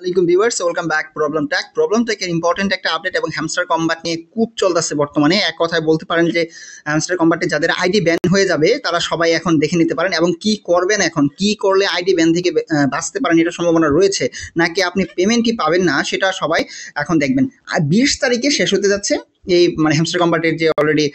আলাইকুম viewers welcome back Problem Tech Problem ট্যাকের important একটা আপডেট এবং হ্যামস্টার কম্বাট নিয়ে খুব চলতেছে বর্তমানে এক কথায় বলতে পারেন যে হ্যামস্টার কম্বাটে যাদের আইডি ব্যান হয়ে যাবে তারা সবাই এখন দেখে নিতে পারেন এবং কি করবেন এখন কি করলে আইডি ব্যান থেকে বাঁচতে পারেন এটা সম্ভাবনা রয়েছে নাকি আপনি কি পাবেন না সেটা সবাই এখন দেখবেন আর বিশ তারিখে শেষ হতে যাচ্ছে এই মানে হ্যামস্টার কম্বাটের যে অলরেডি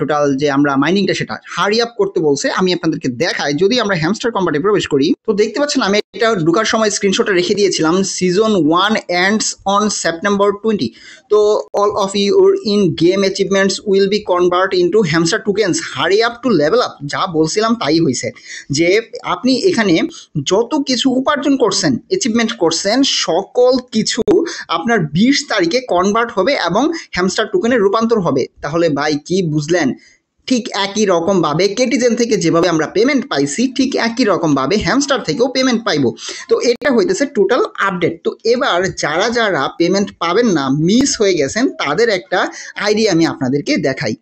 টোটাল যে আমরা মাইনিংটা সেটা হারি আপ করতে বলছে আমি আপনাদেরকে দেখাই যদি আমরা হ্যামস্টার কম্বাটে প্রবেশ করি তো দেখতে পাচ্ছেন আমি এটা ঢুকার সময় স্ক্রিনশটে রেখে দিয়েছিলাম season one ends on September twenty তো all of your in game achievements will be convert into Hamster tokens hurry up two level up যা বলছিলাম তাই হয়েছে যে আপনি এখানে যত কিছু উপার্জন করছেন অ্যাচিভমেন্ট করছেন সকল কিছু আপনার বিশ তারিখে কনভার্ট হবে এবং হ্যামস্টার টুকেনের রূপান্তর হবে তাহলে ভাই কি বুঝলেন ঠিক একই রকমভাবে কেটিজেন থেকে যেভাবে আমরা পেমেন্ট পাইছি ঠিক একই রকমভাবে হ্যামস্টার থেকেও পেমেন্ট পাইব তো এটা হইতেছে টোটাল আপডেট তো এবার যারা যারা পেমেন্ট পাবেন না মিস হয়ে গেছেন তাদের একটা আইডিয়া আমি আপনাদেরকে দেখাই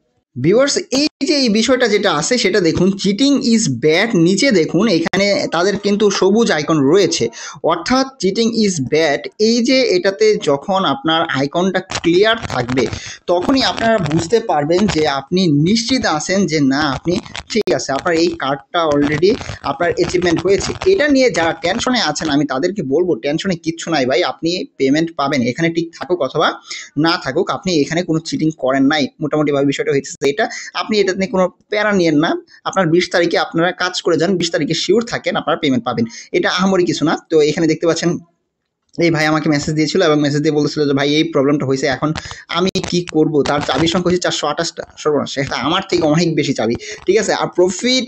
ভিউয়ার্স এই যে এই বিষয়টা যেটা আছে সেটা দেখুন চিটিং ইজ ব্যাড নিচে দেখুন এখানে তাদের কিন্তু সবুজ আইকন রয়েছে অর্থাৎ চিটিং ইজ ব্যাড এই যে এটাতে যখন আপনার আইকনটা ক্লিয়ার থাকবে তখনই আপনারা বুঝতে পারবেন যে আপনি নিশ্চিত আছেন যে না আপনি ঠিক আছে আপনার এই কার্ডটা অলরেডি আপনার অ্যাচিভমেন্ট হয়েছে এটা নিয়ে যারা টেনশনে আছেন আমি তাদেরকে বলবো টেনশনে কিচ্ছু নাই ভাই আপনি পেমেন্ট পাবেন এখানে ঠিক থাকুক অথবা না থাকুক আপনি এখানে কোনো চিটিং করেন নাই মোটামুটিভাবে বিষয়টা হয়েছে এটা আপনি এটা এটা নিয়ে কোনো প্যারা নিয়েন না আপনার বিশ তারিখে আপনারা কাজ করে যান বিশ তারিখে শিওর থাকেন আপনারা পেমেন্ট পাবেন এটা আহামরি কিছু না তো এখানে দেখতে পাচ্ছেন এই ভাই আমাকে মেসেজ দিয়েছিল এবং মেসেজ দিয়ে বলছিল যে ভাই এই প্রবলেমটা হয়েছে এখন আমি কি করব তার চাবি সংখ্যা হচ্ছে চারশো আঠাশটা সর্বনাশ সেটা আমার থেকে অনেক বেশি চাবি ঠিক আছে আর প্রফিট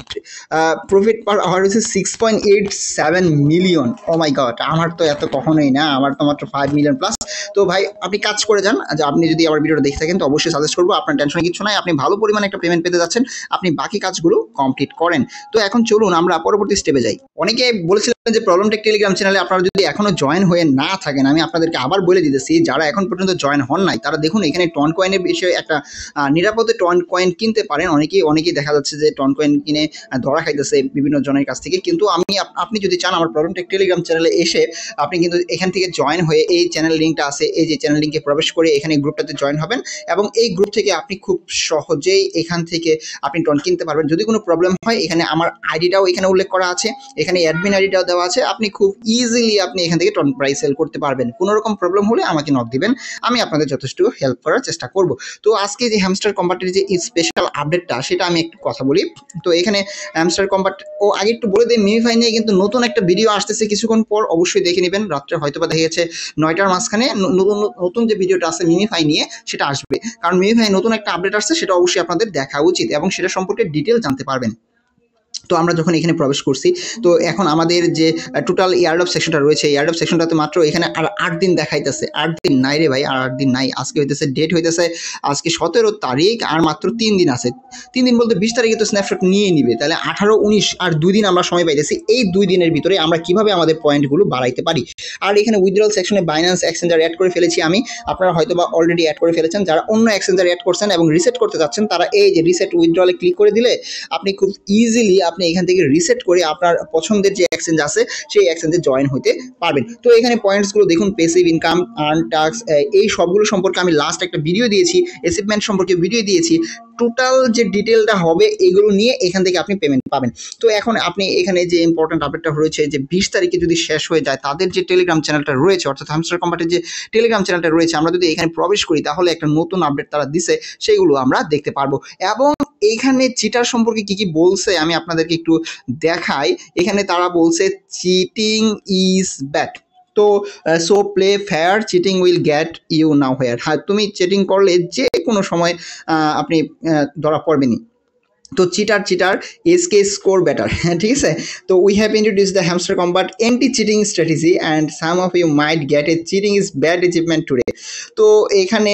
প্রফিট পার আওয়ার হচ্ছে six point eight seven million oh my god আমার তো এত কখনোই না আমার তো মাত্র ফাইভ মিলিয়ন প্লাস তো ভাই আপনি কাজ করে যান যে আপনি যদি আমার ভিডিওটা দেখে থাকেন তো অবশ্যই সাজেস্ট করবো আপনার টেনশনে কিছু নাই আপনি ভালো পরিমাণে একটা পেমেন্ট পেতে যাচ্ছেন আপনি বাকি কাজগুলো কমপ্লিট করেন তো এখন চলুন আমরা পরবর্তী স্টেপে যাই অনেকে বলেছিলেন যে প্রবলেমটা টেলিগ্রাম চ্যানেলে আপনারা যদি এখনও জয়েন হয়ে না থাকেন আমি আপনাদেরকে আবার বলে দিতেছি যারা এখন পর্যন্ত জয়েন হন নাই তারা দেখুন এখানে টন কয়েনের বিষয়ে একটা নিরাপদে টন কয়েন কিনতে পারেন অনেকেই অনেকেই দেখা যাচ্ছে যে টন কয়েন কিনে ধরা খাইতেছে বিভিন্ন জনের কাছ থেকে কিন্তু আমি আপনি যদি চান আমার প্রবলেমটেক টেলিগ্রাম চ্যানেলে এসে আপনি কিন্তু এখান থেকে জয়েন হয়ে এই চ্যানেল লিঙ্কটা আছে এই যে চ্যানেল লিঙ্কে প্রবেশ করে এখানে গ্রুপটাতে জয়েন হবেন এবং এই গ্রুপ থেকে আপনি খুব সহজেই এখান থেকে আপনি টন কিনতে পারবেন যদি কোনো প্রবলেম হয় এখানে আমার আইডিটাও এখানে উল্লেখ করা আছে এখানে অ্যাডমিন আইডিটাও দেওয়া আছে আপনি খুব ইজিলি আপনি এখান থেকে টন প্রাইস সেল করতে পারবেন কোনো রকম প্রবলেম হলে আমাকে নক দিবেন আমি আপনাদের যথেষ্ট হেল্প করার চেষ্টা করব তো আজকে যে হ্যামস্টার কম্পার্টির যে স্পেশাল আপডেটটা সেটা আমি একটু কথা বলি তো এখানে হ্যামস্টার কম্পার্ট ও আগে একটু বলে দিই মিমিফাই নিয়ে কিন্তু নতুন একটা ভিডিও আসতেছে কিছুক্ষণ পর অবশ্যই দেখে নেবেন রাত্রে হয়তো বা দেখা নয়টার মাঝখানে নতুন নতুন যে ভিডিওটা আছে মিমিফাই নিয়ে সেটা আসবে কারণ মিমিফাই নতুন একটা আপডেট আসছে সেটা অবশ্যই আপনাদের দেখা উচিত এবং সেটা সম্পর্কে ডিটেল জানতে পারবেন তো আমরা যখন এখানে প্রবেশ করছি তো এখন আমাদের যে টোটাল অফ সেকশনটা রয়েছে অফ সেকশনটাতে মাত্র এখানে আর আট দিন দেখাইতেছে আট দিন নাই রে ভাই আর আট দিন নাই আজকে হইতেছে ডেট হইতেছে আজকে সতেরো তারিখ আর মাত্র তিন দিন আছে তিন দিন বলতে বিশ তারিখে তো স্ন্যাপশট নিয়ে নিবে তাহলে আঠারো উনিশ আর দুই দিন আমরা সময় পাইতেছি এই দুই দিনের ভিতরে আমরা কিভাবে আমাদের পয়েন্টগুলো বাড়াইতে পারি আর এখানে উইথড্রল সেকশনে বাইন্যান্স এক্সচেঞ্জার অ্যাড করে ফেলেছি আমি আপনারা হয়তো বা অলরেডি অ্যাড করে ফেলেছেন যারা অন্য এক্সচেঞ্জার অ্যাড করছেন এবং রিসেট করতে চাচ্ছেন তারা এই যে রিসেট উইথড্রলে ক্লিক করে দিলে আপনি খুব ইজিলি আপনি এখান থেকে রিসেট করে আপনার পছন্দের যে এক্সচেঞ্জ আছে সেই এক্সচেঞ্জে জয়েন হতে পারবেন তো এখানে পয়েন্টসগুলো দেখুন পেসিভ ইনকাম আর্ন ট্যাক্স এই সবগুলো সম্পর্কে আমি লাস্ট একটা ভিডিও দিয়েছি এসিপমেন্ট সম্পর্কে ভিডিও দিয়েছি টোটাল যে ডিটেলটা হবে এগুলো নিয়ে এখান থেকে আপনি পেমেন্ট পাবেন তো এখন আপনি এখানে যে ইম্পর্টেন্ট আপডেটটা রয়েছে যে বিশ তারিখে যদি শেষ হয়ে যায় তাদের যে টেলিগ্রাম চ্যানেলটা রয়েছে অর্থাৎ হামস্টার কোম্পানির যে টেলিগ্রাম চ্যানেলটা রয়েছে আমরা যদি এখানে প্রবেশ করি তাহলে একটা নতুন আপডেট তারা দিছে সেইগুলো আমরা দেখতে পারবো এবং এইখানে চিটার সম্পর্কে কি কি বলছে আমি আপনাদেরকে একটু দেখাই এখানে তারা বলছে চিটিং ইজ ব্যাট তো so play fair cheating will get you nowhere হ্যাঁ তুমি চিটিং করলে যে কোনো সময় আপনি ধরা পড়বেনি তো cheater cheater S K score better হ্যাঁ ঠিক আছে তো we have introduce the Hamster Kombat anti cheating strategy and some of you might get a cheating is bad achievement too তো এখানে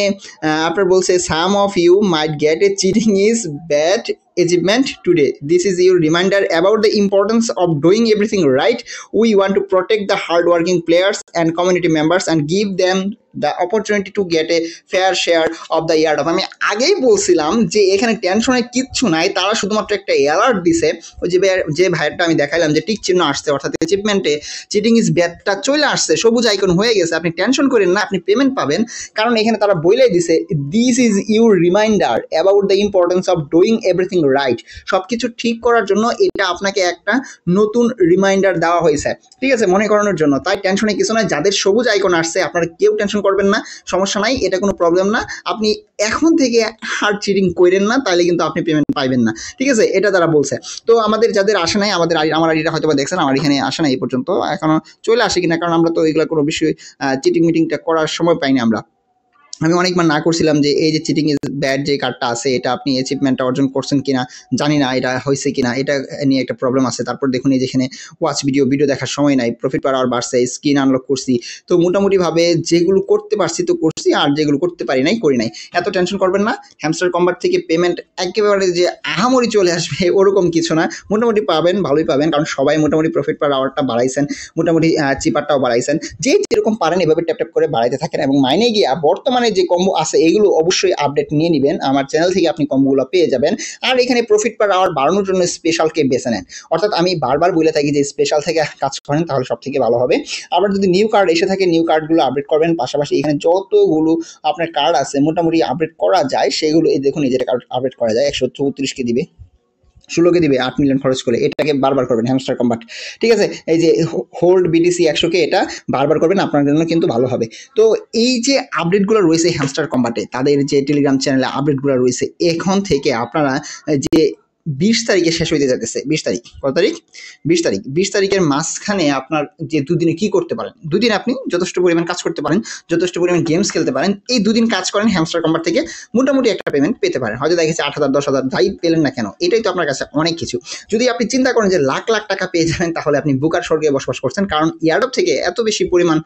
আপনার বলছে some of you might get a cheating is bad today this is your reminder about the importance of doing everything right we want to protect the hard working players and community members and give them the opportunity to get a fair share of the yard of আমি আগেই বলছিলাম যে এখানে টেনশনের কিচ্ছু নাই তারা শুধুমাত্র একটা অ্যালার্ট দিছে ওই যে যে ভাইয়েরটা আমি দেখাইলাম যে টিক চিহ্ন আসছে অর্থাৎ অ্যাচিভমেন্টে চিটিং ইজ ব্যাটটা চলে আসছে সবুজ আইকন হয়ে গেছে আপনি টেনশন করেন না আপনি পেমেন্ট পাবেন পাবেন কারণ এখানে তারা বলে দিছে this is your reminder about the importance of doing everything right সব কিছু ঠিক করার জন্য এটা আপনাকে একটা নতুন রিমাইন্ডার দেওয়া হয়েছে ঠিক আছে মনে করানোর জন্য তাই টেনশনে কিছু নয় যাদের সবুজ আইকন আসছে আপনারা কেউ টেনশন করবেন না সমস্যা নাই এটা কোনো প্রবলেম না আপনি এখন থেকে হার্ড চিটিং করেন না তাহলে কিন্তু আপনি পেমেন্ট পাইবেন না ঠিক আছে এটা তারা বলছে তো আমাদের যাদের আসে নাই আমাদের আমার আইডিটা হয়তো বা দেখছেন আমার এখানে আসে নাই এই পর্যন্ত এখনও চলে আসে কিনা কারণ আমরা তো এগুলো কোনো বিষয়ে চিটিং মিটিংটা করার সময় পাই আমরা আমি অনেকবার না করছিলাম যে এই যে চিটিং ইজ ব্যাড যে কার্ডটা আছে এটা আপনি অ্যাচিভমেন্টটা অর্জন করছেন কিনা জানি না এটা হয়েছে কিনা এটা নিয়ে একটা প্রবলেম আছে তারপর দেখুন এই যেখানে ওয়াচ ভিডিও ভিডিও দেখার সময় নাই প্রফিট পার আওয়ার বাড়ছে স্ক্রিন আনলক করছি তো মোটামুটিভাবে যেগুলো করতে পারছি তো করছি আর যেগুলো করতে পারি নাই করি নাই এত টেনশন করবেন না হ্যামস্টার কম্বার থেকে পেমেন্ট একেবারে যে আহামরি চলে আসবে ওরকম কিছু না মোটামুটি পাবেন ভালোই পাবেন কারণ সবাই মোটামুটি প্রফিট পার আওয়ারটা বাড়াইছেন মোটামুটি চিপারটাও বাড়াইছেন যে যেরকম পারেন এভাবে ট্যাপ ট্যাপ করে বাড়াইতে থাকেন এবং মাইনে গিয়া বর্তমানে এখানে যে কম্বো আছে এগুলো অবশ্যই আপডেট নিয়ে নেবেন আমার চ্যানেল থেকে আপনি কম্বোগুলো পেয়ে যাবেন আর এখানে প্রফিট পার আওয়ার বাড়ানোর জন্য স্পেশালকে বেছে নেন অর্থাৎ আমি বারবার বলে থাকি যে স্পেশাল থেকে কাজ করেন তাহলে সব থেকে ভালো হবে আবার যদি নিউ কার্ড এসে থাকে নিউ কার্ডগুলো আপডেট করবেন পাশাপাশি এখানে যতগুলো আপনার কার্ড আছে মোটামুটি আপডেট করা যায় সেগুলো এই দেখুন এই যেটা আপডেট করা যায় একশো চৌত্রিশকে দিবে ষোলোকে দিবে আট মিলিয়ন খরচ করে এটাকে বারবার করবেন হ্যামস্টার কম্বাট ঠিক আছে এই যে হোল্ড বিডিসি একশোকে এটা বারবার করবেন আপনার জন্য কিন্তু ভালো হবে তো এই যে আপডেটগুলো রয়েছে হ্যামস্টার কম্বাটে তাদের যে টেলিগ্রাম চ্যানেলে আপডেটগুলো রয়েছে এখন থেকে আপনারা যে বিশ তারিখে শেষ হইতে যেতেছে বিশ তারিখ কত তারিখ বিশ তারিখ বিশ তারিখের মাঝখানে আপনার যে দুদিনে কি করতে পারেন দুদিন আপনি যথেষ্ট পরিমাণ কাজ করতে পারেন যথেষ্ট পরিমাণ গেমস খেলতে পারেন এই দুদিন কাজ করেন হ্যামস্টার কম্পার থেকে মোটামুটি একটা পেমেন্ট পেতে পারেন হয়তো দেখেছে আট হাজার দশ হাজার যাই পেলেন না কেন এটাই তো আপনার কাছে অনেক কিছু যদি আপনি চিন্তা করেন যে লাখ লাখ টাকা পেয়ে যাবেন তাহলে আপনি বুকার স্বর্গে বসবাস করছেন কারণ ইয়ারডপ থেকে এত বেশি পরিমাণ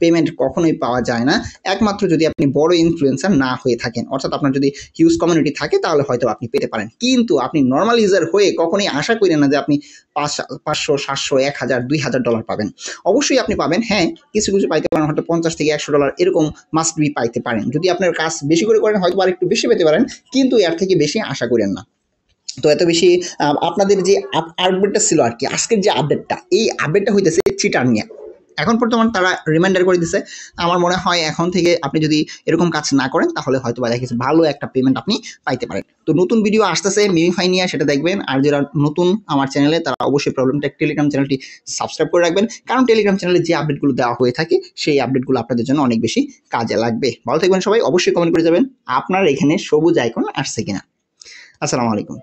পেমেন্ট কখনোই পাওয়া যায় না একমাত্র যদি আপনি বড় ইনফ্লুয়েন্সার না হয়ে থাকেন অর্থাৎ আপনার যদি হিউজ কমিউনিটি থাকে তাহলে হয়তো আপনি পেতে পারেন কিন্তু আপনি নর্মাল ইউজার হয়ে কখনোই আশা করেন না যে আপনি পাঁচ পাঁচশো সাতশো এক হাজার দুই হাজার ডলার পাবেন অবশ্যই আপনি পাবেন হ্যাঁ কিছু কিছু পাইতে পারেন হয়তো পঞ্চাশ থেকে একশো ডলার এরকম মাস্ট বি পাইতে পারেন যদি আপনার কাজ বেশি করে করেন হয়তো আর একটু বেশি পেতে পারেন কিন্তু এর থেকে বেশি আশা করেন না তো এত বেশি আপনাদের যে আপডেটটা ছিল আর কি আজকের যে আপডেটটা এই আপডেটটা হইতেছে চিটার নিয়ে এখন বর্তমান তারা রিমাইন্ডার করে দিছে আমার মনে হয় এখন থেকে আপনি যদি এরকম কাজ না করেন তাহলে হয়তো বা দেখা ভালো একটা পেমেন্ট আপনি পাইতে পারেন তো নতুন ভিডিও আসতেছে মিমিফাই নিয়ে সেটা দেখবেন আর যারা নতুন আমার চ্যানেলে তারা অবশ্যই প্রবলেম টেক টেলিগ্রাম চ্যানেলটি সাবস্ক্রাইব করে রাখবেন কারণ টেলিগ্রাম চ্যানেলে যে আপডেটগুলো দেওয়া হয়ে থাকে সেই আপডেটগুলো আপনাদের জন্য অনেক বেশি কাজে লাগবে ভালো থাকবেন সবাই অবশ্যই কমেন্ট করে যাবেন আপনার এখানে সবুজ আইকন আসছে কিনা আসসালামু আলাইকুম